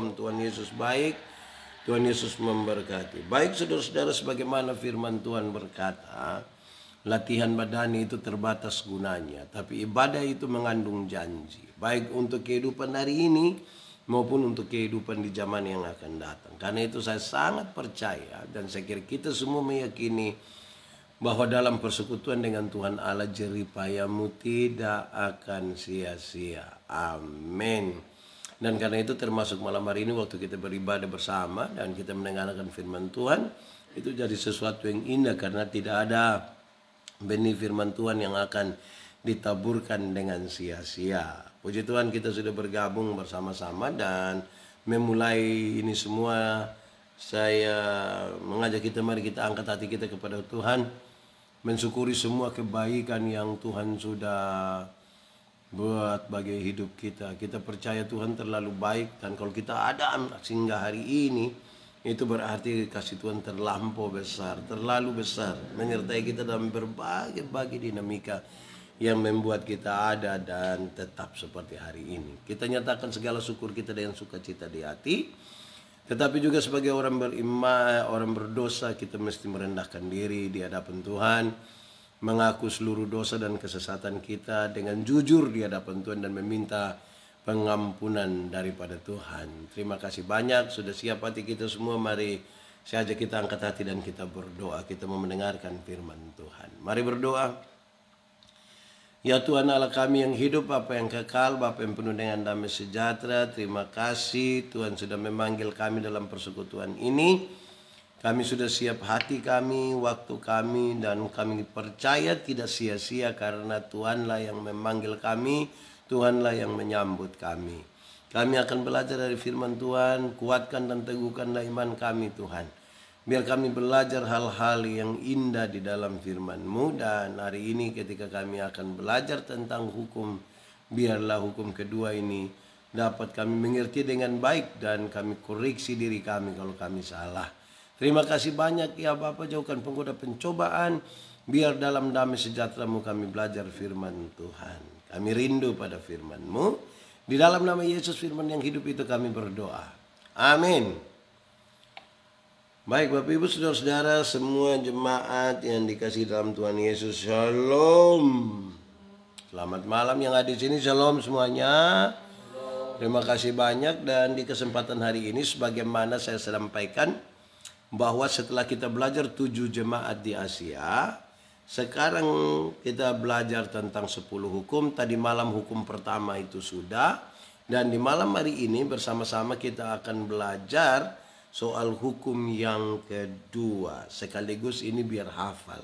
shalom. Tuhan Yesus baik. Tuhan Yesus memberkati. Baik saudara-saudara sebagaimana firman Tuhan berkata, latihan badani itu terbatas gunanya, tapi ibadah itu mengandung janji, baik untuk kehidupan hari ini maupun untuk kehidupan di zaman yang akan datang. Karena itu saya sangat percaya dan saya kira kita semua meyakini bahwa dalam persekutuan dengan Tuhan Allah jeripayamu tidak akan sia-sia. Amin. Dan karena itu termasuk malam hari ini waktu kita beribadah bersama dan kita mendengarkan firman Tuhan, itu jadi sesuatu yang indah karena tidak ada benih firman Tuhan yang akan ditaburkan dengan sia-sia. Puji Tuhan kita sudah bergabung bersama-sama dan memulai ini semua saya mengajak kita mari kita angkat hati kita kepada Tuhan mensyukuri semua kebaikan yang Tuhan sudah buat bagi hidup kita. Kita percaya Tuhan terlalu baik dan kalau kita ada sehingga hari ini itu berarti kasih Tuhan terlampau besar, terlalu besar menyertai kita dalam berbagai-bagai dinamika yang membuat kita ada dan tetap seperti hari ini. Kita nyatakan segala syukur kita dengan sukacita di hati. Tetapi juga sebagai orang beriman, orang berdosa, kita mesti merendahkan diri di hadapan Tuhan mengaku seluruh dosa dan kesesatan kita dengan jujur di hadapan Tuhan dan meminta pengampunan daripada Tuhan. Terima kasih banyak sudah siap hati kita semua. Mari saja kita angkat hati dan kita berdoa. Kita mau mendengarkan firman Tuhan. Mari berdoa. Ya Tuhan Allah kami yang hidup, apa yang kekal, Bapa yang penuh dengan damai sejahtera. Terima kasih Tuhan sudah memanggil kami dalam persekutuan ini. Kami sudah siap hati kami, waktu kami, dan kami percaya tidak sia-sia karena Tuhanlah yang memanggil kami, Tuhanlah yang menyambut kami. Kami akan belajar dari firman Tuhan, kuatkan dan teguhkanlah iman kami Tuhan. Biar kami belajar hal-hal yang indah di dalam firman-Mu dan hari ini ketika kami akan belajar tentang hukum, biarlah hukum kedua ini dapat kami mengerti dengan baik dan kami koreksi diri kami kalau kami salah. Terima kasih banyak ya Bapak jauhkan penggoda pencobaan biar dalam damai sejahtera-Mu kami belajar firman Tuhan. Kami rindu pada firman-Mu. Di dalam nama Yesus firman yang hidup itu kami berdoa. Amin. Baik Bapak Ibu Saudara-saudara semua jemaat yang dikasih dalam Tuhan Yesus. Shalom. Selamat malam yang ada di sini. Shalom semuanya. Terima kasih banyak dan di kesempatan hari ini sebagaimana saya sampaikan bahwa setelah kita belajar tujuh jemaat di Asia, sekarang kita belajar tentang sepuluh hukum. Tadi malam hukum pertama itu sudah. Dan di malam hari ini bersama-sama kita akan belajar soal hukum yang kedua. Sekaligus ini biar hafal.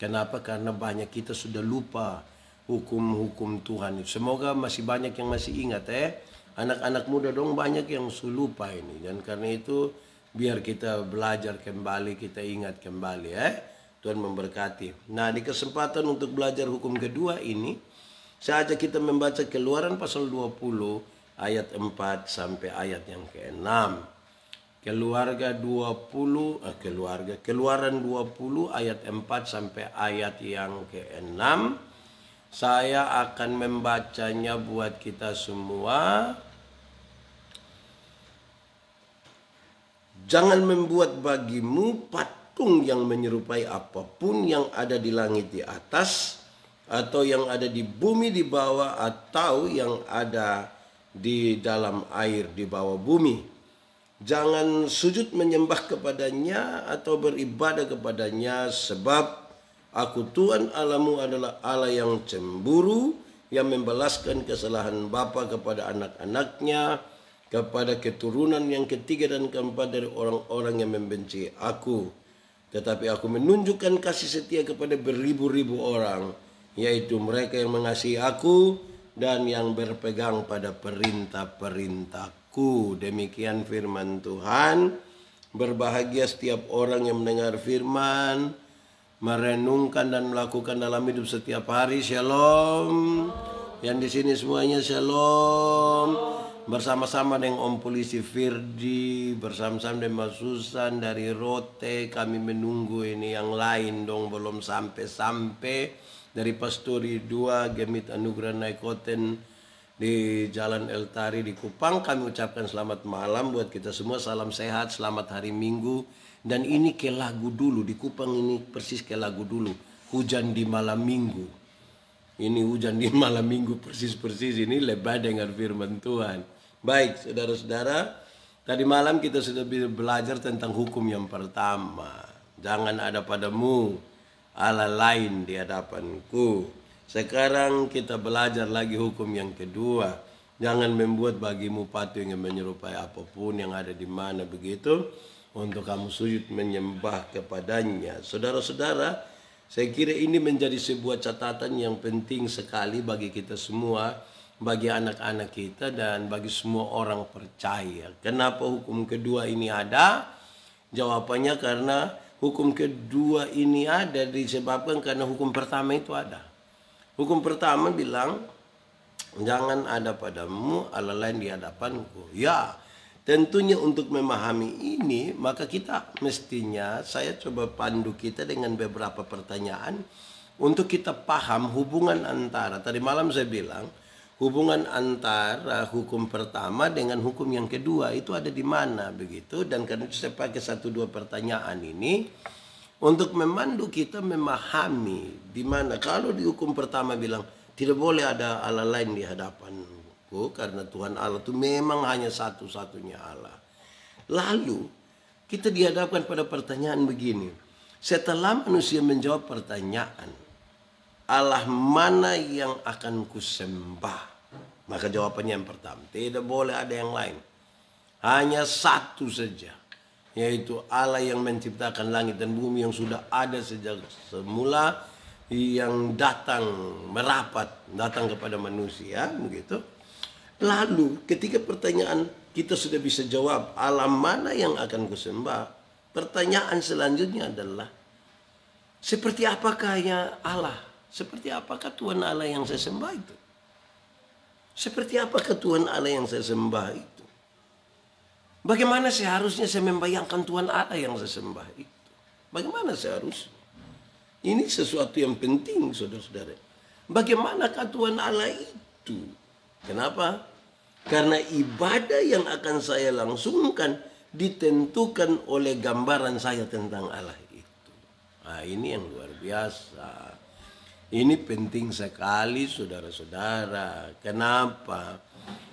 Kenapa? Karena banyak kita sudah lupa hukum-hukum Tuhan. Semoga masih banyak yang masih ingat ya. Eh? Anak-anak muda dong banyak yang sulupa ini. Dan karena itu biar kita belajar kembali, kita ingat kembali ya. Eh? Tuhan memberkati. Nah, di kesempatan untuk belajar hukum kedua ini, saya ajak kita membaca Keluaran pasal 20 ayat 4 sampai ayat yang ke-6. Keluarga 20 eh, keluarga Keluaran 20 ayat 4 sampai ayat yang ke-6. Saya akan membacanya buat kita semua. Jangan membuat bagimu patung yang menyerupai apapun yang ada di langit di atas atau yang ada di bumi di bawah atau yang ada di dalam air di bawah bumi. Jangan sujud menyembah kepadanya atau beribadah kepadanya sebab aku Tuhan alamu adalah Allah yang cemburu yang membalaskan kesalahan bapa kepada anak-anaknya kepada keturunan yang ketiga dan keempat dari orang-orang yang membenci aku. Tetapi aku menunjukkan kasih setia kepada beribu-ribu orang, yaitu mereka yang mengasihi aku dan yang berpegang pada perintah-perintahku. Demikian firman Tuhan. Berbahagia setiap orang yang mendengar firman, merenungkan dan melakukan dalam hidup setiap hari. Shalom. Yang di sini semuanya shalom bersama-sama dengan Om Polisi Firdi, bersama-sama dengan Mas Susan dari Rote, kami menunggu ini yang lain dong belum sampai-sampai dari Pasturi 2 Gemit Anugerah Naikoten di Jalan Eltari di Kupang kami ucapkan selamat malam buat kita semua salam sehat selamat hari Minggu dan ini ke lagu dulu di Kupang ini persis ke lagu dulu hujan di malam Minggu ini hujan di malam Minggu persis-persis ini lebat dengan firman Tuhan Baik, saudara-saudara, tadi malam kita sudah belajar tentang hukum yang pertama. Jangan ada padamu ala lain di hadapanku. Sekarang kita belajar lagi hukum yang kedua. Jangan membuat bagimu patung yang menyerupai apapun yang ada di mana begitu untuk kamu sujud menyembah kepadanya. Saudara-saudara, saya kira ini menjadi sebuah catatan yang penting sekali bagi kita semua bagi anak-anak kita dan bagi semua orang percaya. Kenapa hukum kedua ini ada? Jawabannya karena hukum kedua ini ada disebabkan karena hukum pertama itu ada. Hukum pertama bilang jangan ada padamu ala lain di hadapanku. Ya, tentunya untuk memahami ini maka kita mestinya saya coba pandu kita dengan beberapa pertanyaan untuk kita paham hubungan antara tadi malam saya bilang hubungan antara hukum pertama dengan hukum yang kedua itu ada di mana begitu dan karena itu saya pakai satu dua pertanyaan ini untuk memandu kita memahami di mana kalau di hukum pertama bilang tidak boleh ada Allah lain di hadapanku karena Tuhan Allah itu memang hanya satu-satunya Allah. Lalu kita dihadapkan pada pertanyaan begini. Setelah manusia menjawab pertanyaan, Allah mana yang akan kusembah? Maka jawabannya yang pertama, tidak boleh ada yang lain. Hanya satu saja, yaitu Allah yang menciptakan langit dan bumi yang sudah ada sejak semula yang datang merapat datang kepada manusia begitu. Lalu ketika pertanyaan kita sudah bisa jawab Allah mana yang akan kusembah? Pertanyaan selanjutnya adalah seperti apakah ya Allah? Seperti apakah Tuhan Allah yang saya sembah itu? Seperti apa Tuhan Allah yang saya sembah itu? Bagaimana seharusnya saya membayangkan Tuhan Allah yang saya sembah itu? Bagaimana seharusnya? Ini sesuatu yang penting, saudara-saudara. Bagaimana Tuhan Allah itu? Kenapa? Karena ibadah yang akan saya langsungkan ditentukan oleh gambaran saya tentang Allah itu. Nah, ini yang luar biasa. Ini penting sekali saudara-saudara. Kenapa?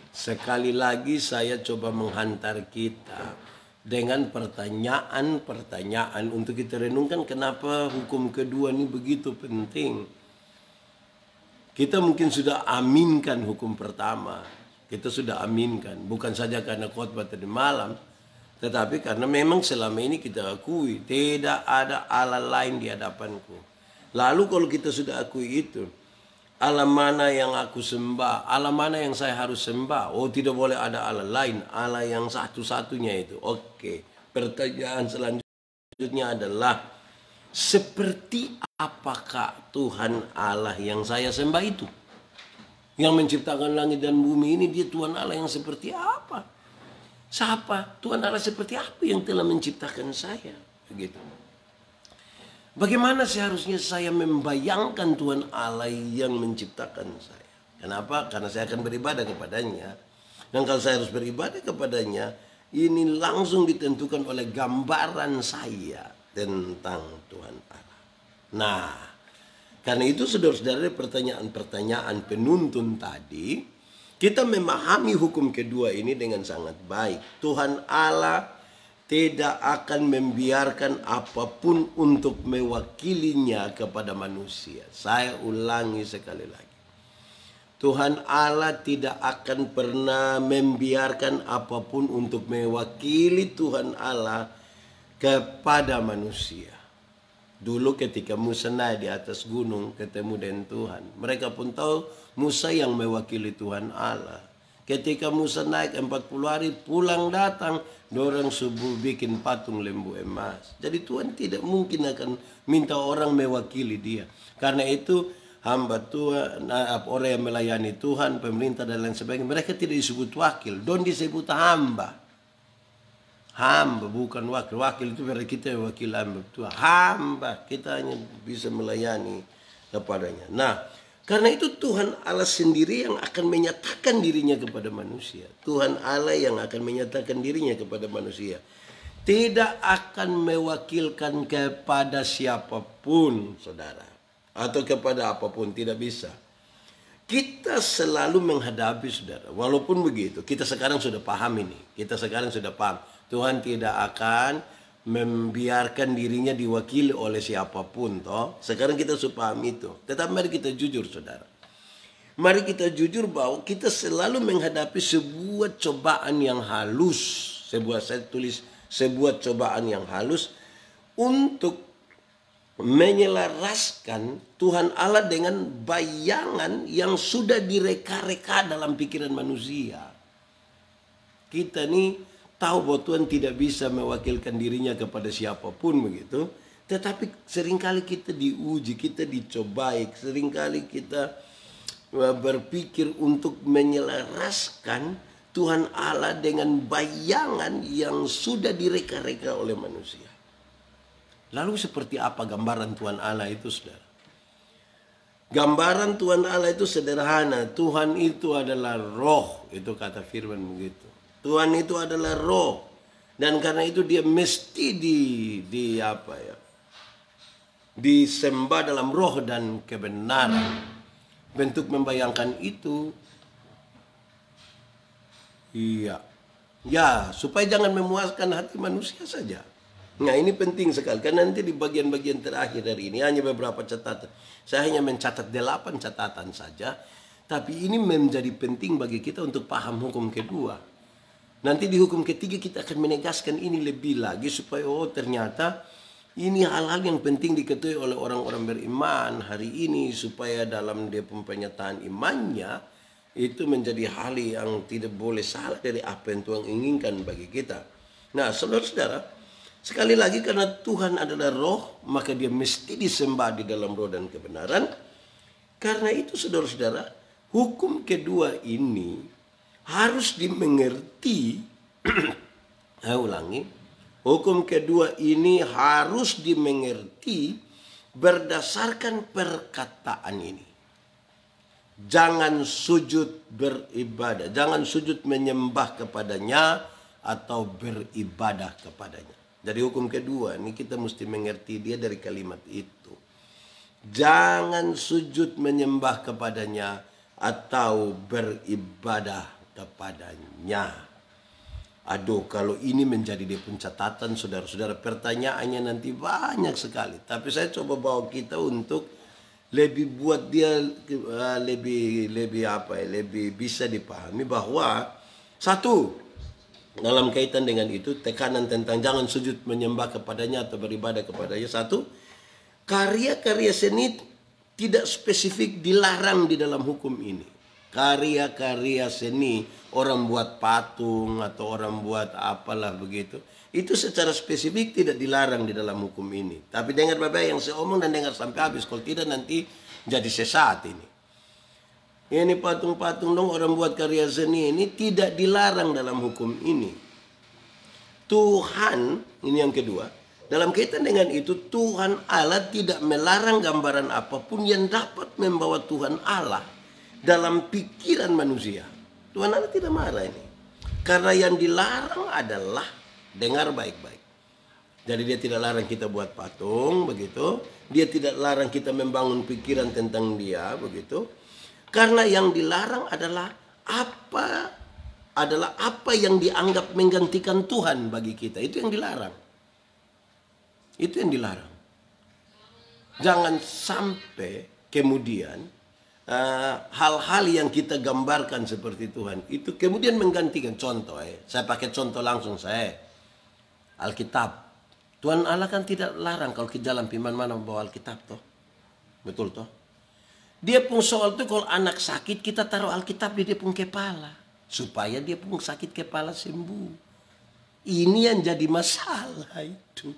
Sekali lagi saya coba menghantar kita dengan pertanyaan-pertanyaan untuk kita renungkan kenapa hukum kedua ini begitu penting. Kita mungkin sudah aminkan hukum pertama. Kita sudah aminkan. Bukan saja karena khotbah tadi malam. Tetapi karena memang selama ini kita akui. Tidak ada Allah lain di hadapanku Lalu kalau kita sudah akui itu, Allah mana yang aku sembah, Allah mana yang saya harus sembah. Oh tidak boleh ada Allah lain, Allah yang satu-satunya itu. Oke, pertanyaan selanjutnya adalah, seperti apakah Tuhan Allah yang saya sembah itu? Yang menciptakan langit dan bumi ini dia Tuhan Allah yang seperti apa? Siapa? Tuhan Allah seperti apa yang telah menciptakan saya? Begitu. Bagaimana seharusnya saya membayangkan Tuhan Allah yang menciptakan saya? Kenapa? Karena saya akan beribadah kepadanya. Dan kalau saya harus beribadah kepadanya, ini langsung ditentukan oleh gambaran saya tentang Tuhan Allah. Nah, karena itu saudara-saudara pertanyaan-pertanyaan penuntun tadi, kita memahami hukum kedua ini dengan sangat baik. Tuhan Allah tidak akan membiarkan apapun untuk mewakilinya kepada manusia. Saya ulangi sekali lagi. Tuhan Allah tidak akan pernah membiarkan apapun untuk mewakili Tuhan Allah kepada manusia. Dulu ketika Musa naik di atas gunung ketemu dengan Tuhan. Mereka pun tahu Musa yang mewakili Tuhan Allah. Ketika Musa naik 40 hari pulang datang orang subuh bikin patung lembu emas Jadi Tuhan tidak mungkin akan minta orang mewakili dia Karena itu hamba Tuhan, orang yang melayani Tuhan, pemerintah dan lain sebagainya Mereka tidak disebut wakil, don disebut hamba Hamba bukan wakil, wakil itu berarti kita wakil hamba Tuhan Hamba, kita hanya bisa melayani kepadanya Nah karena itu Tuhan Allah sendiri yang akan menyatakan dirinya kepada manusia. Tuhan Allah yang akan menyatakan dirinya kepada manusia. Tidak akan mewakilkan kepada siapapun, saudara. Atau kepada apapun, tidak bisa. Kita selalu menghadapi, saudara. Walaupun begitu, kita sekarang sudah paham ini. Kita sekarang sudah paham. Tuhan tidak akan membiarkan dirinya diwakili oleh siapapun toh. Sekarang kita paham itu. Tetapi mari kita jujur saudara. Mari kita jujur bahwa kita selalu menghadapi sebuah cobaan yang halus. Sebuah saya tulis sebuah cobaan yang halus untuk menyelaraskan Tuhan Allah dengan bayangan yang sudah direka-reka dalam pikiran manusia. Kita nih tahu bahwa Tuhan tidak bisa mewakilkan dirinya kepada siapapun begitu. Tetapi seringkali kita diuji, kita dicobai, seringkali kita e, berpikir untuk menyelaraskan Tuhan Allah dengan bayangan yang sudah direka-reka oleh manusia. Lalu seperti apa gambaran Tuhan Allah itu saudara? Gambaran Tuhan Allah itu sederhana. Tuhan itu adalah roh. Itu kata firman begitu. Tuhan itu adalah roh dan karena itu dia mesti di di apa ya disembah dalam roh dan kebenaran bentuk membayangkan itu iya ya supaya jangan memuaskan hati manusia saja Nah ini penting sekali karena nanti di bagian-bagian terakhir dari ini hanya beberapa catatan. Saya hanya mencatat delapan catatan saja. Tapi ini menjadi penting bagi kita untuk paham hukum kedua. Nanti di hukum ketiga kita akan menegaskan ini lebih lagi supaya oh ternyata ini hal-hal yang penting diketahui oleh orang-orang beriman hari ini supaya dalam dia pempenyataan imannya itu menjadi hal yang tidak boleh salah dari apa yang Tuhan inginkan bagi kita. Nah, saudara-saudara, sekali lagi karena Tuhan adalah roh, maka dia mesti disembah di dalam roh dan kebenaran. Karena itu, saudara-saudara, hukum kedua ini harus dimengerti saya ulangi hukum kedua ini harus dimengerti berdasarkan perkataan ini jangan sujud beribadah jangan sujud menyembah kepadanya atau beribadah kepadanya dari hukum kedua ini kita mesti mengerti dia dari kalimat itu jangan sujud menyembah kepadanya atau beribadah kepadanya. Aduh, kalau ini menjadi di pun catatan saudara-saudara, pertanyaannya nanti banyak sekali. Tapi saya coba bawa kita untuk lebih buat dia eh, lebih lebih apa ya, lebih bisa dipahami bahwa satu dalam kaitan dengan itu tekanan tentang jangan sujud menyembah kepadanya atau beribadah kepadanya satu karya-karya seni tidak spesifik dilarang di dalam hukum ini karya-karya seni orang buat patung atau orang buat apalah begitu itu secara spesifik tidak dilarang di dalam hukum ini tapi dengar bapak yang saya omong dan dengar sampai habis kalau tidak nanti jadi sesat ini ini patung-patung dong orang buat karya seni ini tidak dilarang dalam hukum ini Tuhan ini yang kedua dalam kaitan dengan itu Tuhan Allah tidak melarang gambaran apapun yang dapat membawa Tuhan Allah dalam pikiran manusia. Tuhan Allah tidak marah ini. Karena yang dilarang adalah dengar baik-baik. Jadi dia tidak larang kita buat patung begitu, dia tidak larang kita membangun pikiran tentang dia begitu. Karena yang dilarang adalah apa adalah apa yang dianggap menggantikan Tuhan bagi kita. Itu yang dilarang. Itu yang dilarang. Jangan sampai kemudian Eh, hal-hal uh, yang kita gambarkan seperti Tuhan itu kemudian menggantikan contoh eh. saya pakai contoh langsung saya eh. Alkitab Tuhan Allah kan tidak larang kalau ke jalan piman mana membawa Alkitab toh betul toh dia pun soal tuh kalau anak sakit kita taruh Alkitab di dia pun kepala supaya dia pun sakit kepala sembuh ini yang jadi masalah itu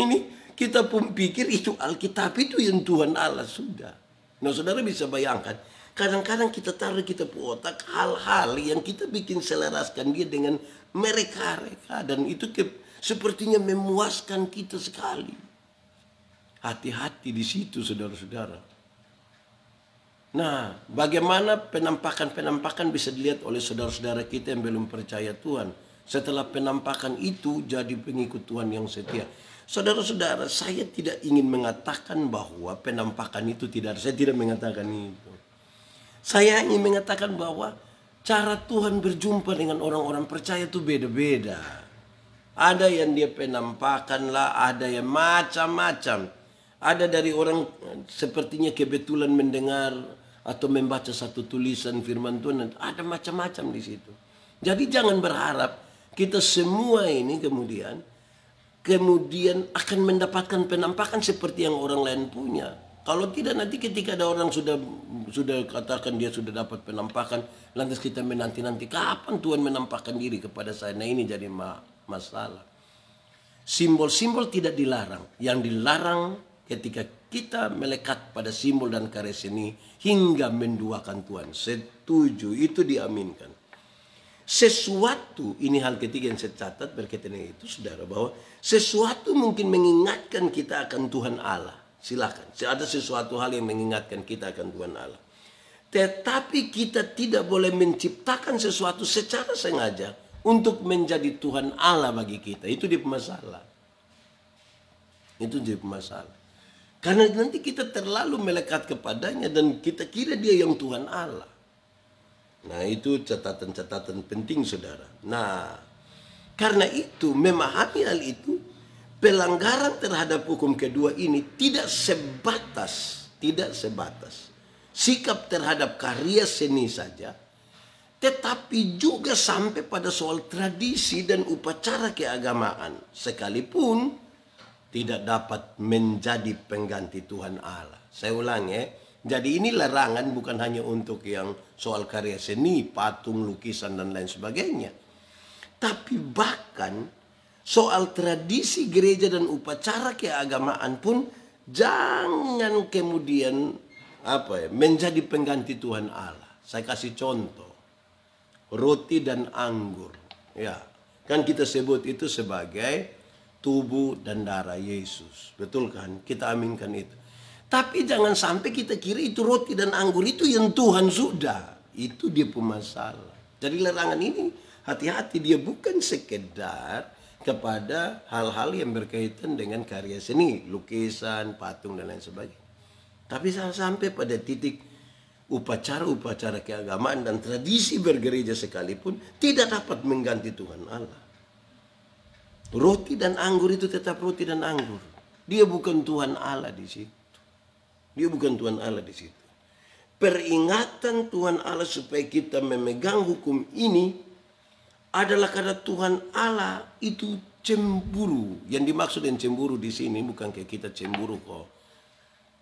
ini kita pun pikir itu Alkitab itu yang Tuhan Allah sudah Nah, saudara bisa bayangkan, kadang-kadang kita taruh kita ke otak hal-hal yang kita bikin selaraskan dia dengan mereka-reka dan itu ke, sepertinya memuaskan kita sekali. Hati-hati di situ, saudara-saudara. Nah, bagaimana penampakan-penampakan bisa dilihat oleh saudara-saudara kita yang belum percaya Tuhan? Setelah penampakan itu, jadi pengikut Tuhan yang setia. Saudara-saudara, saya tidak ingin mengatakan bahwa penampakan itu tidak ada. Saya tidak mengatakan itu. Saya ingin mengatakan bahwa cara Tuhan berjumpa dengan orang-orang percaya itu beda-beda. Ada yang dia penampakan lah, ada yang macam-macam. Ada dari orang sepertinya kebetulan mendengar atau membaca satu tulisan firman Tuhan. Ada macam-macam di situ. Jadi jangan berharap kita semua ini kemudian kemudian akan mendapatkan penampakan seperti yang orang lain punya. Kalau tidak nanti ketika ada orang sudah sudah katakan dia sudah dapat penampakan, lantas kita menanti-nanti kapan Tuhan menampakkan diri kepada saya. Nah ini jadi masalah. Simbol-simbol tidak dilarang. Yang dilarang ketika kita melekat pada simbol dan karya seni hingga menduakan Tuhan. Setuju, itu diaminkan. Sesuatu, ini hal ketiga yang saya catat berkaitan itu, saudara, bahwa sesuatu mungkin mengingatkan kita akan Tuhan Allah. Silahkan. Ada sesuatu hal yang mengingatkan kita akan Tuhan Allah. Tetapi kita tidak boleh menciptakan sesuatu secara sengaja untuk menjadi Tuhan Allah bagi kita. Itu di masalah. Itu jadi masalah. Karena nanti kita terlalu melekat kepadanya dan kita kira dia yang Tuhan Allah. Nah itu catatan-catatan penting saudara. Nah karena itu memahami hal itu pelanggaran terhadap hukum kedua ini tidak sebatas tidak sebatas sikap terhadap karya seni saja tetapi juga sampai pada soal tradisi dan upacara keagamaan sekalipun tidak dapat menjadi pengganti Tuhan Allah. Saya ulangi eh, Jadi ini larangan bukan hanya untuk yang soal karya seni, patung, lukisan dan lain sebagainya. Tapi bahkan soal tradisi gereja dan upacara keagamaan pun jangan kemudian apa ya, menjadi pengganti Tuhan Allah. Saya kasih contoh. Roti dan anggur. Ya. Kan kita sebut itu sebagai tubuh dan darah Yesus. Betul kan? Kita aminkan itu. Tapi jangan sampai kita kira itu roti dan anggur itu yang Tuhan sudah. Itu dia pemasalah. Jadi larangan ini hati-hati dia bukan sekedar kepada hal-hal yang berkaitan dengan karya seni, lukisan, patung dan lain sebagainya. Tapi saya sampai pada titik upacara-upacara keagamaan dan tradisi bergereja sekalipun tidak dapat mengganti Tuhan Allah. Roti dan anggur itu tetap roti dan anggur. Dia bukan Tuhan Allah di situ. Dia bukan Tuhan Allah di situ. Peringatan Tuhan Allah supaya kita memegang hukum ini adalah karena Tuhan Allah itu cemburu. Yang dimaksud yang cemburu di sini bukan kayak kita cemburu kok.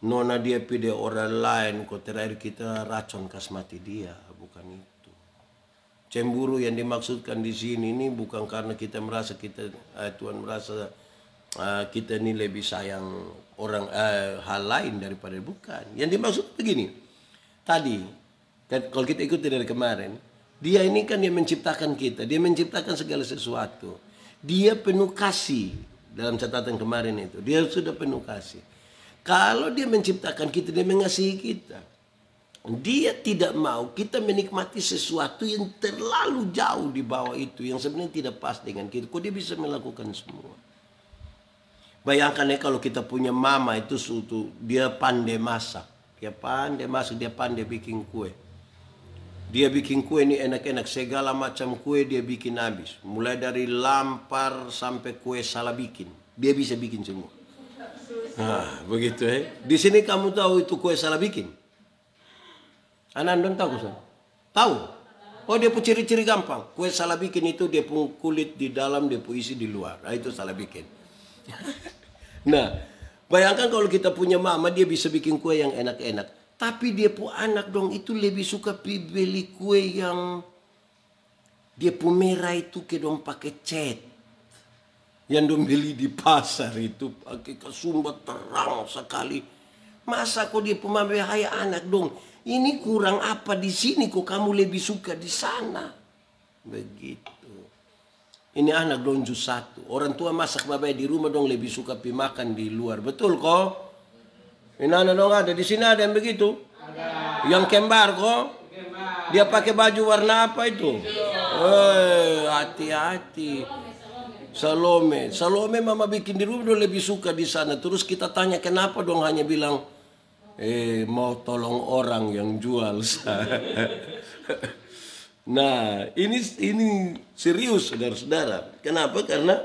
Nona dia pide orang lain kok terakhir kita racun kas mati dia, bukan itu. Cemburu yang dimaksudkan di sini ini bukan karena kita merasa kita eh, Tuhan merasa eh, kita ini lebih sayang orang eh, hal lain daripada bukan. Yang dimaksud begini. Tadi kan kalau kita ikuti dari kemarin, dia ini kan yang menciptakan kita, dia menciptakan segala sesuatu. Dia penuh kasih dalam catatan kemarin itu. Dia sudah penuh kasih. Kalau dia menciptakan kita, dia mengasihi kita. Dia tidak mau kita menikmati sesuatu yang terlalu jauh di bawah itu yang sebenarnya tidak pas dengan kita. Kok dia bisa melakukan semua? Bayangkan ya kalau kita punya mama itu suatu dia pandai masak, dia pandai masak, dia pandai bikin kue dia bikin kue ini enak-enak, segala macam kue dia bikin habis. Mulai dari lampar sampai kue salah bikin. Dia bisa bikin semua. Nah, begitu ya. Eh? Di sini kamu tahu itu kue salah bikin? anak tahu, Ustaz? Tahu. Oh dia pun ciri-ciri gampang. Kue salah bikin itu dia pun kulit di dalam, dia pun isi di luar. Nah, itu salah bikin. nah, bayangkan kalau kita punya mama, dia bisa bikin kue yang enak-enak. Tapi dia pun anak dong itu lebih suka beli kue yang dia pun merah itu ke dong pakai cat. Yang dong beli di pasar itu pakai kesumbat terang sekali. Masa kok dia pemabehai anak dong? Ini kurang apa di sini kok kamu lebih suka di sana? Begitu. Ini anak dong satu. Orang tua masak babai di rumah dong lebih suka makan di luar. Betul kok? Inana dong ada di sini ada yang begitu. Ada. Yang kembar kok. Kembar. Dia pakai baju warna apa itu? Eh, hati-hati. Salome, Salome mama bikin di rumah udah lebih suka di sana. Terus kita tanya kenapa dong hanya bilang eh mau tolong orang yang jual. nah, ini ini serius saudara-saudara. Kenapa? Karena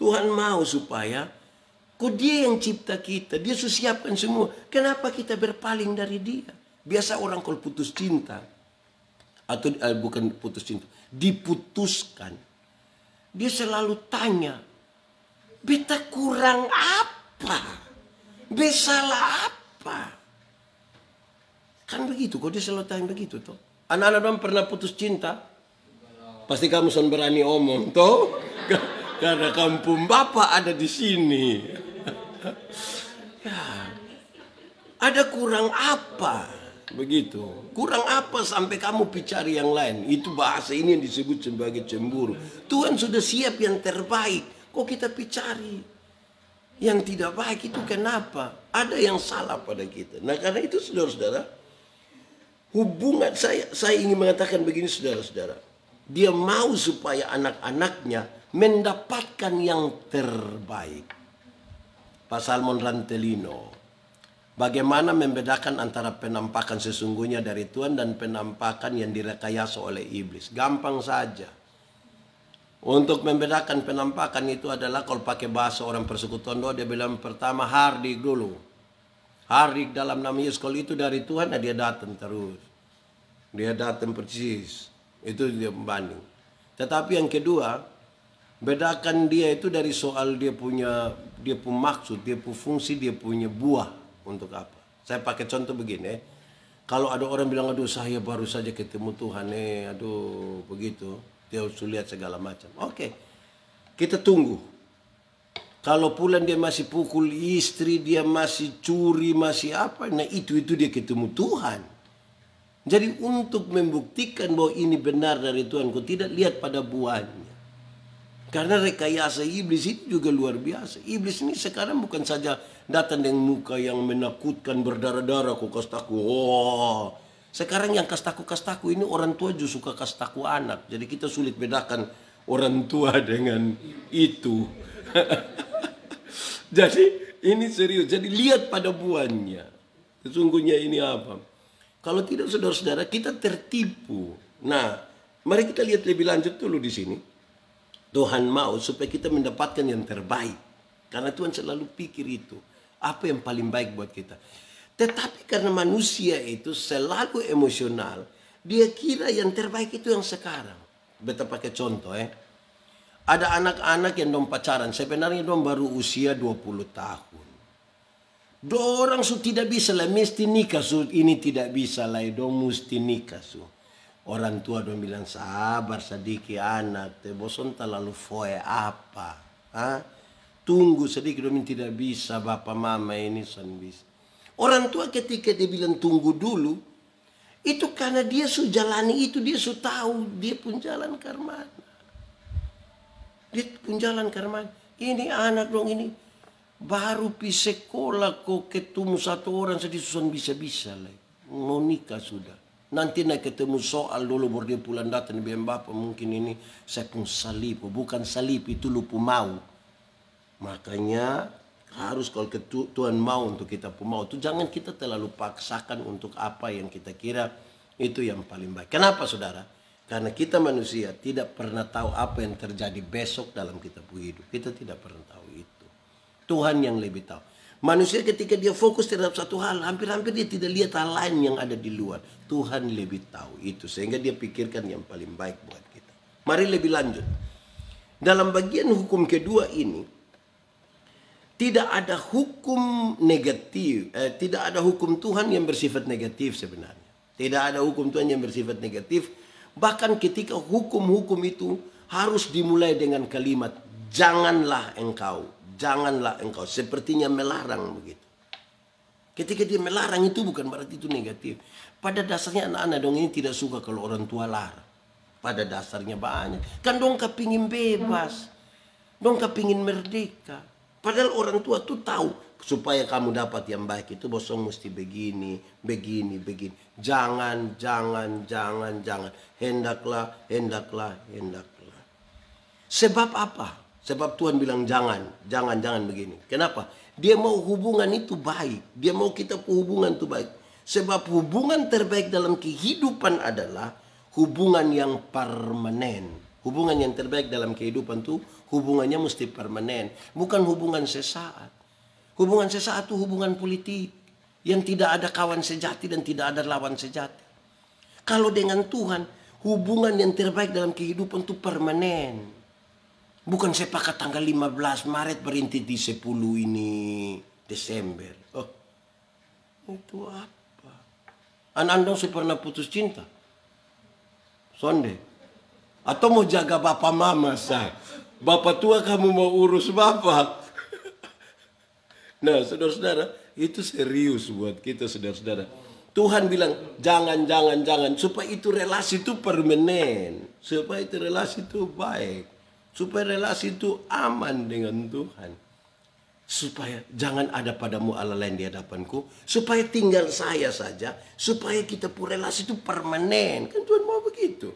Tuhan mau supaya Kok dia yang cipta kita, dia susiapkan semua. Kenapa kita berpaling dari dia? Biasa orang kalau putus cinta, atau eh, bukan putus cinta, diputuskan. Dia selalu tanya, beta kurang apa? Beta salah apa? Kan begitu, kok dia selalu tanya begitu toh. Anak-anak dong pernah putus cinta? Pasti kamu sudah berani omong toh. Karena kampung bapak ada di sini. Ya, ada kurang apa? Begitu. Kurang apa sampai kamu bicara yang lain? Itu bahasa ini yang disebut sebagai cemburu. Tuhan sudah siap yang terbaik. Kok kita bicara Yang tidak baik itu kenapa? Ada yang salah pada kita. Nah karena itu saudara-saudara, hubungan saya, saya ingin mengatakan begini saudara-saudara. Dia mau supaya anak-anaknya mendapatkan yang terbaik pasal Rantelino. Bagaimana membedakan antara penampakan sesungguhnya dari Tuhan dan penampakan yang direkayasa oleh iblis? Gampang saja. Untuk membedakan penampakan itu adalah kalau pakai bahasa orang persekutuan doa dia bilang pertama hardik dulu. Hardik dalam nama Yesus kalau itu dari Tuhan nah dia datang terus. Dia datang persis. Itu dia membanding. Tetapi yang kedua, bedakan dia itu dari soal dia punya dia pun maksud, dia pun fungsi, dia punya buah untuk apa. Saya pakai contoh begini, eh. kalau ada orang bilang, aduh saya baru saja ketemu Tuhan, eh, aduh begitu, dia harus lihat segala macam. Oke, okay. kita tunggu. Kalau pulang dia masih pukul istri, dia masih curi, masih apa, nah itu-itu dia ketemu Tuhan. Jadi untuk membuktikan bahwa ini benar dari Tuhan, kau tidak lihat pada buahnya. Karena rekayasa iblis itu juga luar biasa. Iblis ini sekarang bukan saja datang dengan muka yang menakutkan berdarah-darah kok kastaku. Oh. Sekarang yang kastaku-kastaku ini orang tua juga suka kastaku anak. Jadi kita sulit bedakan orang tua dengan itu. Jadi ini serius. Jadi lihat pada buahnya. Sesungguhnya ini apa? Kalau tidak saudara-saudara kita tertipu. Nah, mari kita lihat lebih lanjut dulu di sini. Tuhan mau supaya kita mendapatkan yang terbaik. Karena Tuhan selalu pikir itu. Apa yang paling baik buat kita. Tetapi karena manusia itu selalu emosional, dia kira yang terbaik itu yang sekarang. Betapa pakai contoh eh. Ada anak-anak yang dong pacaran, sebenarnya dong baru usia 20 tahun. orang su tidak bisa lah, mesti nikah su, ini tidak bisa lah, dong mesti nikah su. Orang tua dong bilang sabar sedikit anak, te boson terlalu foe apa? Ha? Tunggu sedikit dong tidak bisa bapak mama ini son bisa. Orang tua ketika dia bilang tunggu dulu, itu karena dia sudah jalani itu, dia sudah tahu dia pun jalan karmat, Dia pun jalan karmat. Ini anak dong ini baru pi sekolah kok ketemu satu orang sedih susun bisa-bisa lagi. Mau nikah sudah. Nanti nak ketemu soal dulu dia pulang datang biar bapa mungkin ini saya pun salib. Bukan salib itu lupa mau. Makanya harus kalau Tuhan mau untuk kita pun mau. Itu jangan kita terlalu paksakan untuk apa yang kita kira itu yang paling baik. Kenapa saudara? Karena kita manusia tidak pernah tahu apa yang terjadi besok dalam kita pun hidup. Kita tidak pernah tahu itu. Tuhan yang lebih tahu. Manusia ketika dia fokus terhadap satu hal, hampir-hampir dia tidak lihat hal lain yang ada di luar. Tuhan lebih tahu itu, sehingga dia pikirkan yang paling baik buat kita. Mari lebih lanjut. Dalam bagian hukum kedua ini, tidak ada hukum negatif, eh, tidak ada hukum Tuhan yang bersifat negatif sebenarnya. Tidak ada hukum Tuhan yang bersifat negatif. Bahkan ketika hukum-hukum itu harus dimulai dengan kalimat, janganlah engkau janganlah engkau sepertinya melarang begitu. Ketika dia melarang itu bukan berarti itu negatif. Pada dasarnya anak-anak dong ini tidak suka kalau orang tua larang. Pada dasarnya banyak. Kan dong kepingin bebas. Dong kepingin merdeka. Padahal orang tua tuh tahu supaya kamu dapat yang baik itu bosong mesti begini, begini, begini. Jangan, jangan, jangan, jangan. Hendaklah, hendaklah, hendaklah. Sebab apa? Sebab Tuhan bilang jangan, jangan, jangan begini. Kenapa? Dia mau hubungan itu baik. Dia mau kita hubungan itu baik. Sebab hubungan terbaik dalam kehidupan adalah hubungan yang permanen. Hubungan yang terbaik dalam kehidupan itu hubungannya mesti permanen. Bukan hubungan sesaat. Hubungan sesaat itu hubungan politik. Yang tidak ada kawan sejati dan tidak ada lawan sejati. Kalau dengan Tuhan, hubungan yang terbaik dalam kehidupan itu permanen. Bukan sepakat tanggal 15 Maret berhenti di 10 ini Desember. Oh, itu apa? Anak-anak pernah putus cinta? Sonde. Atau mau jaga bapak mama, saya? Bapak tua kamu mau urus bapak? Nah, saudara-saudara, itu serius buat kita, saudara-saudara. Tuhan bilang, jangan, jangan, jangan. Supaya itu relasi itu permanen. Supaya itu relasi itu baik supaya relasi itu aman dengan Tuhan. Supaya jangan ada padamu Allah lain di hadapanku, supaya tinggal saya saja, supaya kita pun relasi itu permanen. Kan Tuhan mau begitu.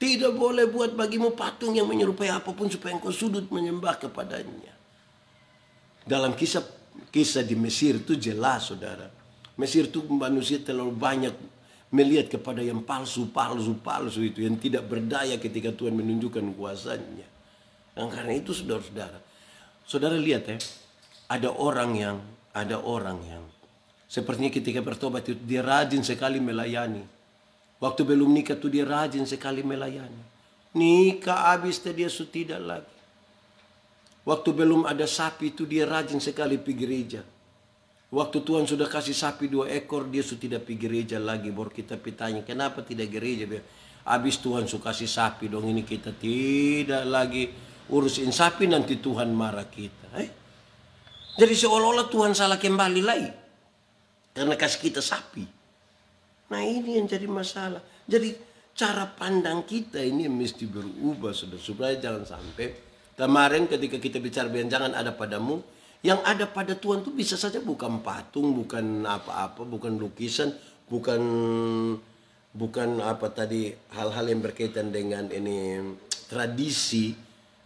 Tidak boleh buat bagimu patung yang menyerupai apapun supaya engkau sudut menyembah kepadanya. Dalam kisah kisah di Mesir itu jelas saudara. Mesir itu manusia terlalu banyak melihat kepada yang palsu, palsu, palsu itu yang tidak berdaya ketika Tuhan menunjukkan kuasanya. Dan karena itu saudara-saudara, saudara lihat ya, ada orang yang, ada orang yang, sepertinya ketika bertobat itu dia rajin sekali melayani. Waktu belum nikah itu dia rajin sekali melayani. Nikah habis dia sudah tidak lagi. Waktu belum ada sapi itu dia rajin sekali pergi gereja. Waktu Tuhan sudah kasih sapi dua ekor, dia sudah tidak pergi gereja lagi. Baru kita pitanya, kenapa tidak gereja? Habis Tuhan suka kasih sapi dong ini kita tidak lagi urusin sapi nanti Tuhan marah kita. Eh? Jadi seolah-olah Tuhan salah kembali lagi. Karena kasih kita sapi. Nah ini yang jadi masalah. Jadi cara pandang kita ini mesti berubah. Sudah supaya jangan sampai. Kemarin ketika kita bicara jangan ada padamu. Yang ada pada Tuhan itu bisa saja bukan patung, bukan apa-apa, bukan lukisan, bukan bukan apa tadi hal-hal yang berkaitan dengan ini tradisi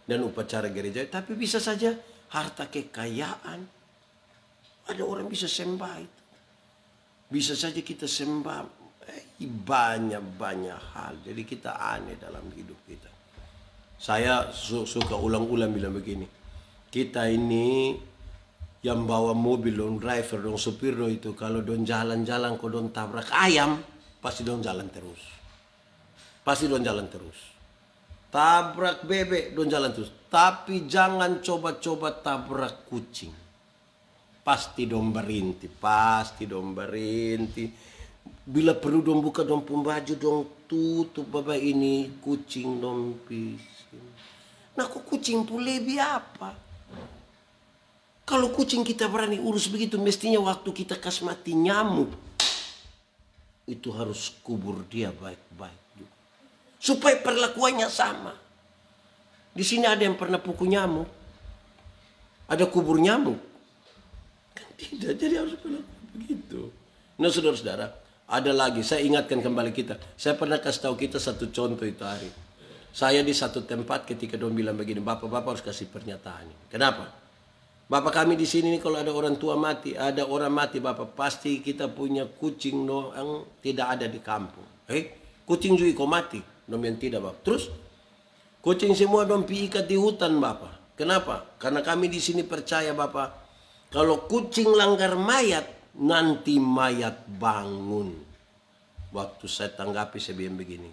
dan upacara gereja. Tapi bisa saja harta kekayaan. Ada orang bisa sembah itu. Bisa saja kita sembah eh, banyak-banyak hal. Jadi kita aneh dalam hidup kita. Saya su suka ulang-ulang bilang begini. Kita ini yang bawa mobil, dong driver, dong supir dong itu kalau dong jalan-jalan, kalau dong tabrak ayam, pasti dong jalan terus. Pasti dong jalan terus. Tabrak bebek, dong jalan terus. Tapi jangan coba-coba tabrak kucing. Pasti dong berinti pasti dong berinti Bila perlu dong buka dong pembaju dong tutup bapak ini kucing dong pisin. Nah kok kucing tuh lebih apa? Kalau kucing kita berani urus begitu mestinya waktu kita kasih mati nyamuk. Itu harus kubur dia baik-baik supaya perlakuannya sama. Di sini ada yang pernah pukul nyamuk, ada kubur nyamuk. Kan tidak, jadi harus berlaku begitu. Nah saudara-saudara, ada lagi, saya ingatkan kembali kita. Saya pernah kasih tahu kita satu contoh itu hari. Saya di satu tempat ketika dong bilang begini, bapak-bapak harus kasih pernyataan. Kenapa? Bapak kami di sini kalau ada orang tua mati, ada orang mati Bapak, pasti kita punya kucing no, yang tidak ada di kampung. Eh, kucing juga kok mati. Dom yang tidak Bapak. Terus kucing semua dom ikat di hutan Bapak. Kenapa? Karena kami di sini percaya Bapak. Kalau kucing langgar mayat, nanti mayat bangun. Waktu saya tanggapi saya bilang begini.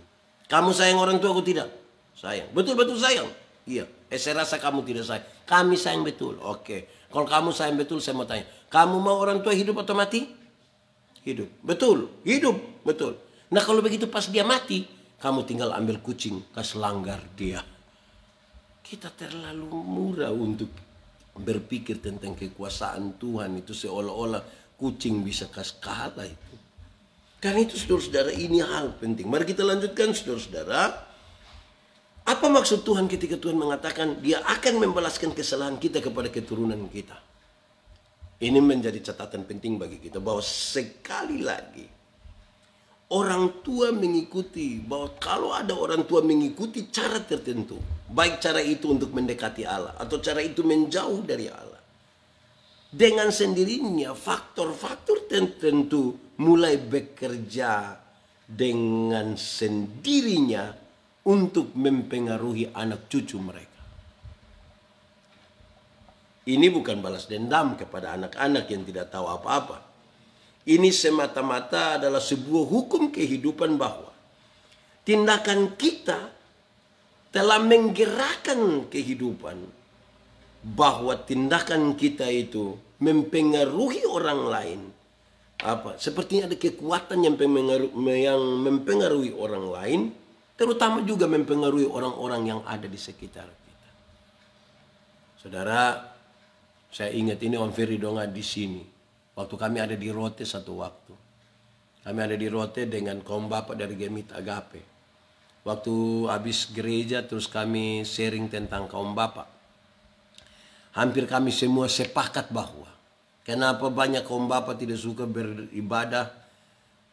Kamu sayang orang tua aku tidak? Sayang. Betul-betul sayang. Iya. Eh saya rasa kamu tidak sayang. Kami sayang betul. Oke. Kalau kamu sayang betul saya mau tanya. Kamu mau orang tua hidup atau mati? Hidup. Betul. Hidup. Betul. Nah kalau begitu pas dia mati. Kamu tinggal ambil kucing, kasih langgar dia. Kita terlalu murah untuk berpikir tentang kekuasaan Tuhan itu seolah-olah kucing bisa kasih kalah itu. Karena itu saudara-saudara ini hal penting. Mari kita lanjutkan saudara-saudara. Apa maksud Tuhan ketika Tuhan mengatakan dia akan membalaskan kesalahan kita kepada keturunan kita? Ini menjadi catatan penting bagi kita bahwa sekali lagi orang tua mengikuti bahwa kalau ada orang tua mengikuti cara tertentu, baik cara itu untuk mendekati Allah atau cara itu menjauh dari Allah. Dengan sendirinya faktor-faktor tertentu mulai bekerja dengan sendirinya untuk mempengaruhi anak cucu mereka. Ini bukan balas dendam kepada anak-anak yang tidak tahu apa-apa ini semata-mata adalah sebuah hukum kehidupan bahwa tindakan kita telah menggerakkan kehidupan. Bahwa tindakan kita itu mempengaruhi orang lain. Apa? Sepertinya ada kekuatan yang, yang mempengaruhi orang lain. Terutama juga mempengaruhi orang-orang yang ada di sekitar kita. Saudara, saya ingat ini Om Ferry Donga di sini Waktu kami ada di Rote satu waktu. Kami ada di Rote dengan kaum bapak dari Gemit Agape. Waktu habis gereja terus kami sharing tentang kaum bapak. Hampir kami semua sepakat bahwa kenapa banyak kaum bapak tidak suka beribadah?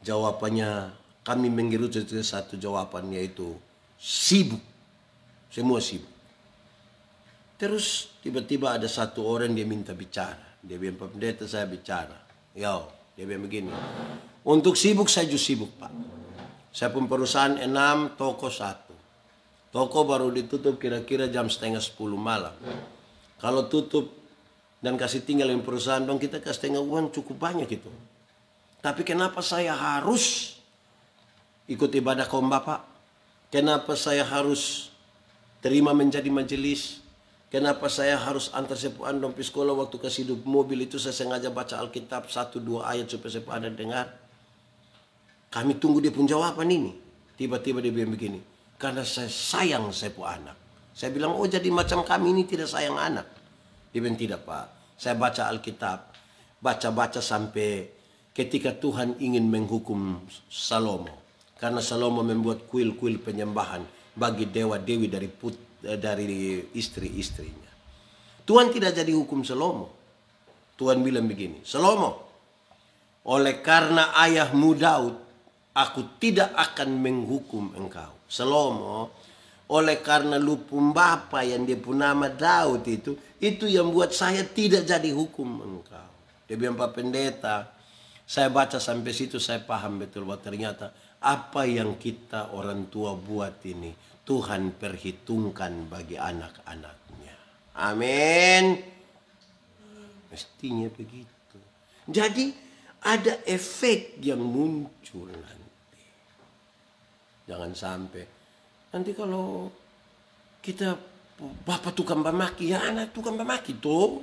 Jawabannya kami mengirut satu jawaban yaitu sibuk. Semua sibuk. Terus tiba-tiba ada satu orang dia minta bicara. Dia bilang, Pak Pendeta saya bicara. ya, dia bilang begini. Untuk sibuk saya juga sibuk, Pak. Saya pun perusahaan enam toko satu. Toko baru ditutup kira-kira jam setengah sepuluh malam. Kalau tutup dan kasih tinggal yang perusahaan dong kita kasih setengah uang cukup banyak gitu. Tapi kenapa saya harus ikut ibadah kaum Bapak? Kenapa saya harus terima menjadi majelis? Kenapa saya harus antar sepu andong sekolah waktu ke hidup mobil itu saya sengaja baca Alkitab satu dua ayat supaya sepupu anda dengar. Kami tunggu dia pun jawaban ini. Tiba-tiba dia bilang begini, karena saya sayang sepupu anak. Saya bilang, oh jadi macam kami ini tidak sayang anak. Dia bilang, tidak pak. Saya baca Alkitab, baca-baca sampai ketika Tuhan ingin menghukum Salomo. Karena Salomo membuat kuil-kuil penyembahan bagi dewa-dewi dari putih Eh, dari istri-istrinya. Tuhan tidak jadi hukum selomo, Tuhan bilang begini, selomo, oleh karena ayahmu Daud, aku tidak akan menghukum engkau. selomo, oleh karena lupum bapa yang dia pun nama Daud itu, itu yang buat saya tidak jadi hukum engkau. Dia bilang Pak Pendeta, saya baca sampai situ saya paham betul bahwa ternyata apa yang kita orang tua buat ini Tuhan perhitungkan bagi anak-anaknya. Amin. Mestinya begitu. Jadi ada efek yang muncul nanti. Jangan sampai nanti kalau kita bapak tukang pemaki, ya anak tukang pemaki tuh.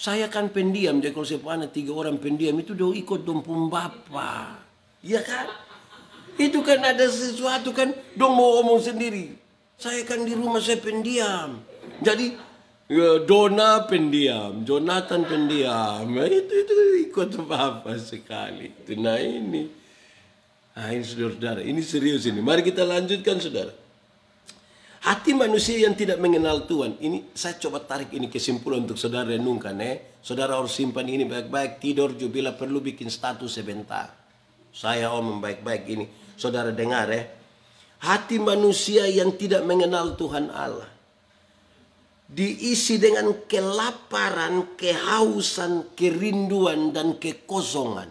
Saya kan pendiam, jadi kalau saya anak tiga orang pendiam itu udah ikut dompung bapak. Iya kan? Itu kan ada sesuatu kan, dong mau omong sendiri. Saya kan di rumah saya pendiam. Jadi ya, Dona pendiam, Jonathan pendiam. Ya, itu itu ikut apa sekali. Itu nah ini. Nah, ini saudara, ini serius ini. Mari kita lanjutkan saudara. Hati manusia yang tidak mengenal Tuhan. Ini saya coba tarik ini kesimpulan untuk saudara renungkan ya. Eh. Saudara harus simpan ini baik-baik. Tidur juga bila perlu bikin status sebentar. Saya om baik-baik ini. Saudara dengar ya. Hati manusia yang tidak mengenal Tuhan Allah. Diisi dengan kelaparan, kehausan, kerinduan, dan kekosongan.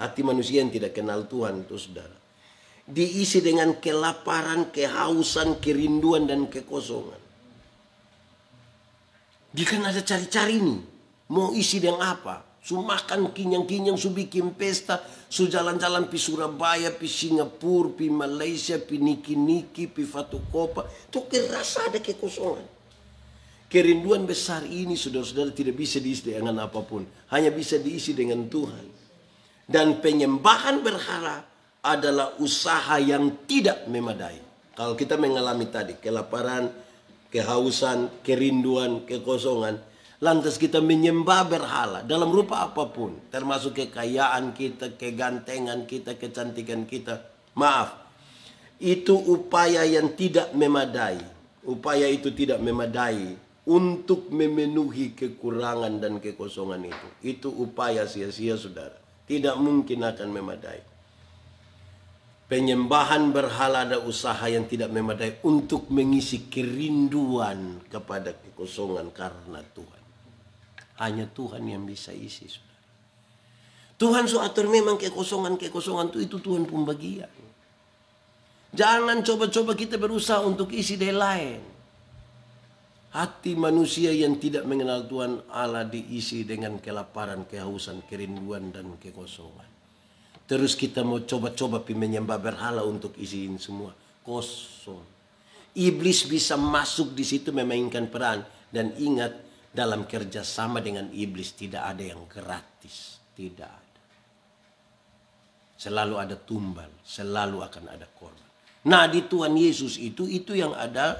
Hati manusia yang tidak kenal Tuhan itu saudara. Diisi dengan kelaparan, kehausan, kerinduan, dan kekosongan. Dia kan ada cari-cari nih. Mau isi dengan apa? Su makan kinyang-kinyang, su bikin pesta, su jalan-jalan pi Surabaya, pi Singapura, pi Malaysia, pi Niki-Niki, pi Fatukopa. Itu kerasa ada kekosongan. Kerinduan besar ini saudara-saudara tidak bisa diisi dengan apapun. Hanya bisa diisi dengan Tuhan. Dan penyembahan berharap adalah usaha yang tidak memadai. Kalau kita mengalami tadi kelaparan, kehausan, kerinduan, kekosongan, Lantas kita menyembah berhala dalam rupa apapun. Termasuk kekayaan kita, kegantengan kita, kecantikan kita. Maaf. Itu upaya yang tidak memadai. Upaya itu tidak memadai untuk memenuhi kekurangan dan kekosongan itu. Itu upaya sia-sia saudara. Tidak mungkin akan memadai. Penyembahan berhala ada usaha yang tidak memadai untuk mengisi kerinduan kepada kekosongan karena Tuhan. Hanya Tuhan yang bisa isi. Tuhan so atur memang kekosongan-kekosongan itu, itu Tuhan pembagian. Ya. Jangan coba-coba kita berusaha untuk isi dari lain. Hati manusia yang tidak mengenal Tuhan Allah diisi dengan kelaparan, kehausan, kerinduan, dan kekosongan. Terus kita mau coba-coba menyembah berhala untuk isiin semua. Kosong. Iblis bisa masuk di situ memainkan peran. Dan ingat, dalam kerjasama dengan iblis tidak ada yang gratis. Tidak ada. Selalu ada tumbal. Selalu akan ada korban. Nah di Tuhan Yesus itu, itu yang ada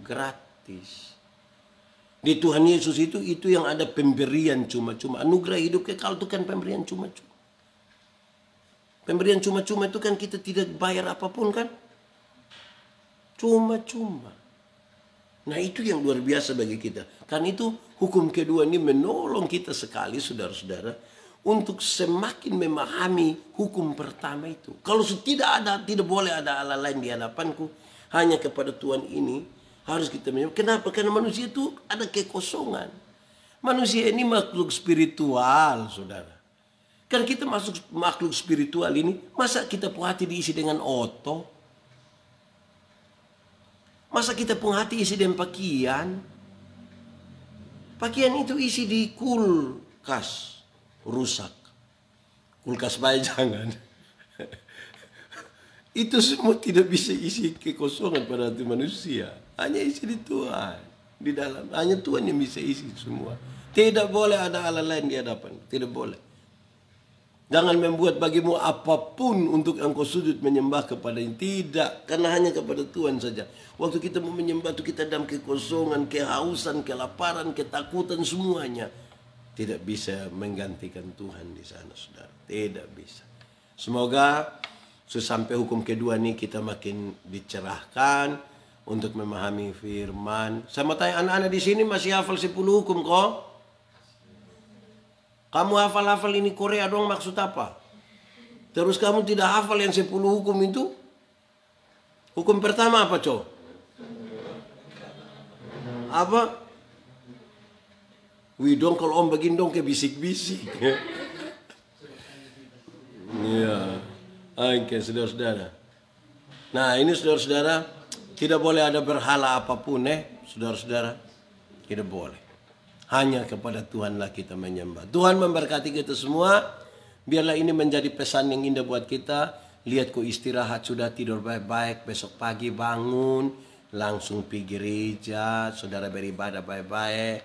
gratis. Di Tuhan Yesus itu, itu yang ada pemberian cuma-cuma. Anugerah hidup kekal itu kan pemberian cuma-cuma. Pemberian cuma-cuma itu kan kita tidak bayar apapun kan. Cuma-cuma. Nah itu yang luar biasa bagi kita. Karena itu hukum kedua ini menolong kita sekali saudara-saudara untuk semakin memahami hukum pertama itu. Kalau tidak ada, tidak boleh ada Allah lain di hadapanku. Hanya kepada Tuhan ini harus kita menyebabkan. Kenapa? Karena manusia itu ada kekosongan. Manusia ini makhluk spiritual, saudara. Karena kita masuk makhluk spiritual ini, masa kita puas diisi dengan otot? Masa kita pun hati isi dengan pakaian? Pakaian itu isi di kulkas. Rusak. Kulkas baik jangan. itu semua tidak bisa isi kekosongan pada hati manusia. Hanya isi di Tuhan. Di dalam. Hanya Tuhan yang bisa isi semua. Tidak boleh ada alat lain di hadapan. Tidak boleh. Jangan membuat bagimu apapun untuk engkau sujud menyembah kepada yang Tidak, karena hanya kepada Tuhan saja. Waktu kita mau menyembah itu kita dalam kekosongan, kehausan, kelaparan, ketakutan semuanya. Tidak bisa menggantikan Tuhan di sana, saudara. Tidak bisa. Semoga sesampai hukum kedua ini kita makin dicerahkan untuk memahami firman. Saya mau tanya anak-anak di sini masih hafal 10 hukum kok. Kamu hafal-hafal ini Korea dong maksud apa? Terus kamu tidak hafal yang 10 hukum itu? Hukum pertama apa, Cok? Apa? Widong kalau om begini dong ke bisik-bisik. Iya. Oke, saudara-saudara. Nah, ini saudara-saudara, tidak boleh ada berhala apapun, eh, saudara-saudara. Tidak boleh. Hanya kepada Tuhanlah kita menyembah. Tuhan memberkati kita semua. Biarlah ini menjadi pesan yang indah buat kita. Lihat ku istirahat sudah tidur baik-baik. Besok pagi bangun. Langsung pergi gereja. Saudara beribadah baik-baik.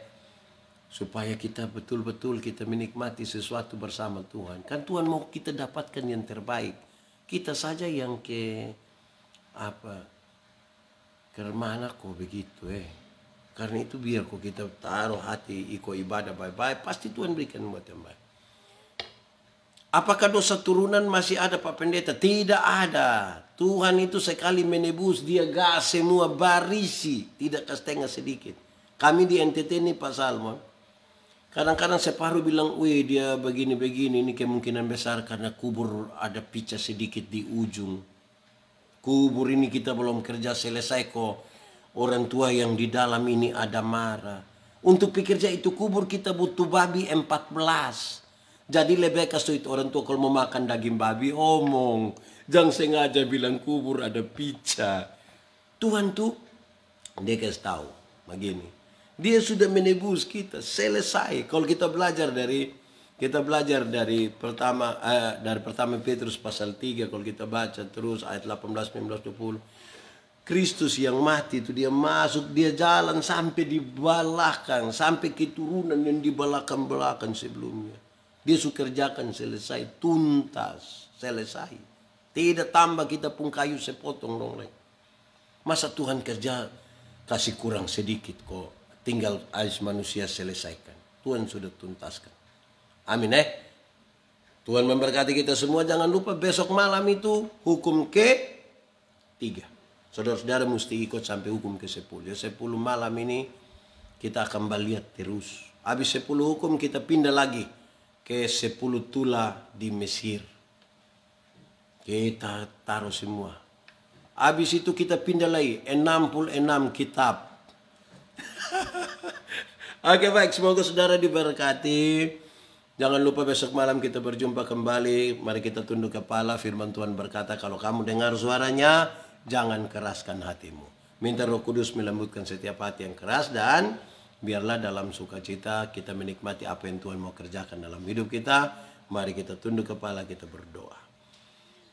Supaya kita betul-betul kita menikmati sesuatu bersama Tuhan. Kan Tuhan mau kita dapatkan yang terbaik. Kita saja yang ke apa mana kok begitu eh karena itu biar kok kita taruh hati iko ibadah baik-baik, pasti Tuhan berikan buat yang baik. Apakah dosa turunan masih ada Pak Pendeta? Tidak ada. Tuhan itu sekali menebus, dia gas semua barisi, tidak kastengah sedikit. Kami di NTT ini Pak Salman, kadang-kadang separuh bilang, wih dia begini-begini, ini kemungkinan besar karena kubur ada pica sedikit di ujung. Kubur ini kita belum kerja selesai kok Orang tua yang di dalam ini ada marah. Untuk pikirnya itu kubur kita butuh babi 14. Jadi lebih kasih itu orang tua kalau mau makan daging babi omong. Jangan sengaja bilang kubur ada pizza. Tuhan tuh dia kasih tahu begini. Dia sudah menebus kita selesai. Kalau kita belajar dari kita belajar dari pertama eh, dari pertama Petrus pasal 3 kalau kita baca terus ayat 18 19 20 Kristus yang mati itu dia masuk, dia jalan sampai di belakang, sampai keturunan yang di belakang-belakang sebelumnya. Dia kerjakan selesai, tuntas, selesai. Tidak tambah kita pun kayu sepotong dong. lagi Masa Tuhan kerja kasih kurang sedikit kok. Tinggal ais manusia selesaikan. Tuhan sudah tuntaskan. Amin eh. Tuhan memberkati kita semua. Jangan lupa besok malam itu hukum ke tiga. Saudara-saudara mesti ikut sampai hukum ke sepuluh. Ya sepuluh malam ini kita akan melihat terus. Habis sepuluh hukum kita pindah lagi ke sepuluh tula di Mesir. Kita taruh semua. Habis itu kita pindah lagi enam puluh enam kitab. Oke okay, baik, semoga saudara diberkati. Jangan lupa besok malam kita berjumpa kembali. Mari kita tunduk kepala. Firman Tuhan berkata, kalau kamu dengar suaranya, jangan keraskan hatimu. Minta Roh Kudus melembutkan setiap hati yang keras dan biarlah dalam sukacita kita menikmati apa yang Tuhan mau kerjakan dalam hidup kita. Mari kita tunduk kepala, kita berdoa.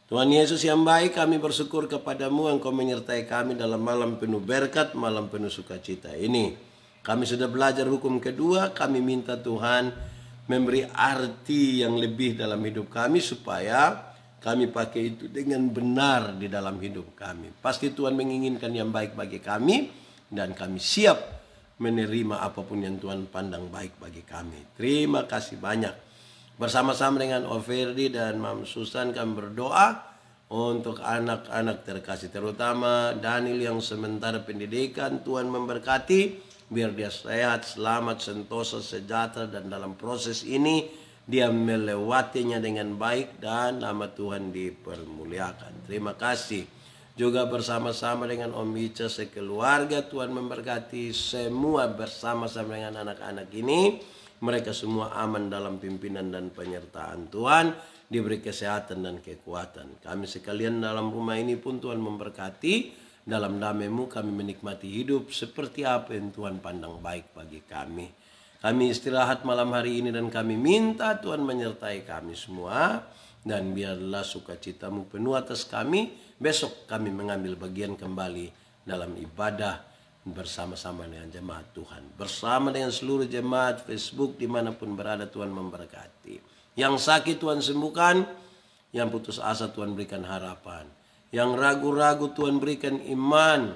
Tuhan Yesus yang baik, kami bersyukur kepadamu yang kau menyertai kami dalam malam penuh berkat, malam penuh sukacita ini. Kami sudah belajar hukum kedua, kami minta Tuhan memberi arti yang lebih dalam hidup kami supaya kami pakai itu dengan benar di dalam hidup kami. Pasti Tuhan menginginkan yang baik bagi kami dan kami siap menerima apapun yang Tuhan pandang baik bagi kami. Terima kasih banyak. Bersama-sama dengan Overdi dan Mam Susan kami berdoa untuk anak-anak terkasih terutama Daniel yang sementara pendidikan Tuhan memberkati biar dia sehat, selamat, sentosa, sejahtera dan dalam proses ini dia melewatinya dengan baik dan nama Tuhan dipermuliakan. Terima kasih. Juga bersama-sama dengan Om Ica sekeluarga Tuhan memberkati semua bersama-sama dengan anak-anak ini. Mereka semua aman dalam pimpinan dan penyertaan Tuhan. Diberi kesehatan dan kekuatan. Kami sekalian dalam rumah ini pun Tuhan memberkati. Dalam damai-Mu kami menikmati hidup seperti apa yang Tuhan pandang baik bagi kami. Kami istirahat malam hari ini dan kami minta Tuhan menyertai kami semua. Dan biarlah sukacitamu penuh atas kami. Besok kami mengambil bagian kembali dalam ibadah bersama-sama dengan jemaat Tuhan. Bersama dengan seluruh jemaat Facebook dimanapun berada Tuhan memberkati. Yang sakit Tuhan sembuhkan, yang putus asa Tuhan berikan harapan. Yang ragu-ragu Tuhan berikan iman.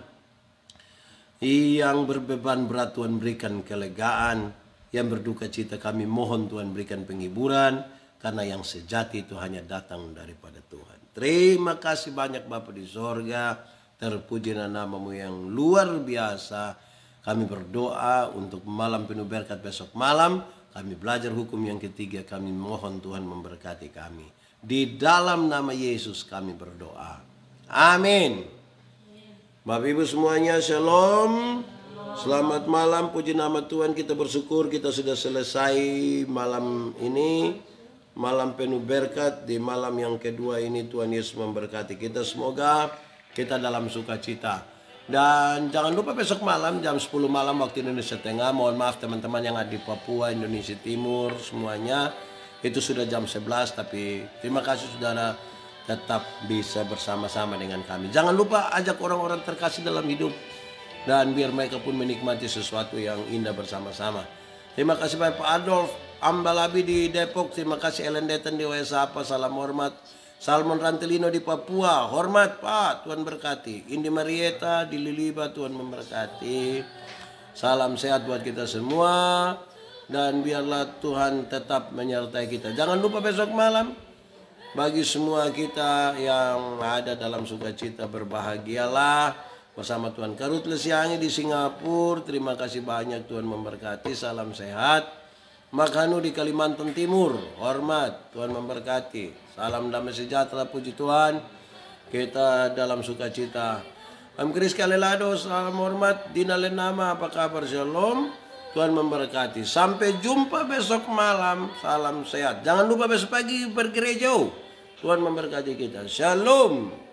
Yang berbeban berat Tuhan berikan kelegaan yang berduka cita kami mohon Tuhan berikan penghiburan karena yang sejati itu hanya datang daripada Tuhan. Terima kasih banyak Bapak di sorga. Terpujilah namamu yang luar biasa. Kami berdoa untuk malam penuh berkat besok malam. Kami belajar hukum yang ketiga. Kami mohon Tuhan memberkati kami. Di dalam nama Yesus kami berdoa. Amin. Bapak Ibu semuanya, shalom. Selamat malam, puji nama Tuhan. Kita bersyukur kita sudah selesai malam ini. Malam penuh berkat di malam yang kedua ini Tuhan Yesus memberkati kita. Semoga kita dalam sukacita. Dan jangan lupa besok malam jam 10 malam waktu Indonesia Tengah. Mohon maaf teman-teman yang ada di Papua, Indonesia Timur, semuanya. Itu sudah jam 11 tapi terima kasih saudara tetap bisa bersama-sama dengan kami. Jangan lupa ajak orang-orang terkasih dalam hidup dan biar mereka pun menikmati sesuatu yang indah bersama-sama. Terima kasih banyak Pak Adolf Ambalabi di Depok, terima kasih Ellen Deten di apa salam hormat. Salmon Rantelino di Papua, hormat Pak, Tuhan berkati. Indi Marieta di Liliba, Tuhan memberkati. Salam sehat buat kita semua dan biarlah Tuhan tetap menyertai kita. Jangan lupa besok malam bagi semua kita yang ada dalam sukacita berbahagialah Bersama Tuhan Karut Lesiangi di Singapura. Terima kasih banyak Tuhan memberkati. Salam sehat. Makhanu di Kalimantan Timur. Hormat Tuhan memberkati. Salam damai sejahtera puji Tuhan. Kita dalam sukacita. Am Kris Kalelado. Salam hormat. Dina Lenama. Apa kabar? Shalom. Tuhan memberkati. Sampai jumpa besok malam. Salam sehat. Jangan lupa besok pagi bergerejo. Tuhan memberkati kita. Shalom.